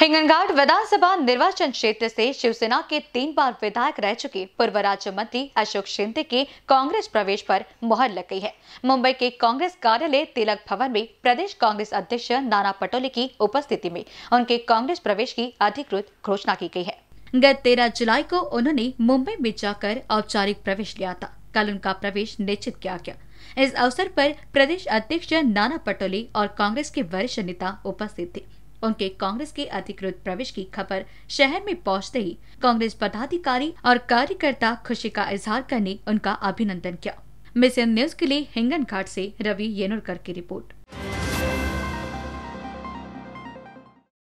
हिंगणघाट विधानसभा निर्वाचन क्षेत्र से शिवसेना के तीन बार विधायक रह चुके पूर्व राज्य मंत्री अशोक शिंदे के कांग्रेस प्रवेश पर मुहर लग गई है मुंबई के कांग्रेस कार्यालय तिलक भवन में प्रदेश कांग्रेस अध्यक्ष नाना पटोले की उपस्थिति में उनके कांग्रेस प्रवेश की अधिकृत घोषणा की गई है गत तेरह जुलाई को उन्होंने मुंबई में जाकर औपचारिक प्रवेश लिया था कल उनका प्रवेश निश्चित किया गया इस अवसर पर प्रदेश अध्यक्ष नाना पटोले और कांग्रेस के वरिष्ठ नेता उपस्थित थे उनके कांग्रेस के अधिकृत प्रवेश की खबर शहर में पहुंचते ही कांग्रेस पदाधिकारी और कार्यकर्ता खुशी का इजहार करने उनका अभिनंदन किया मिशन न्यूज के लिए हिंगन घाट से रवि येनुरकर की रिपोर्ट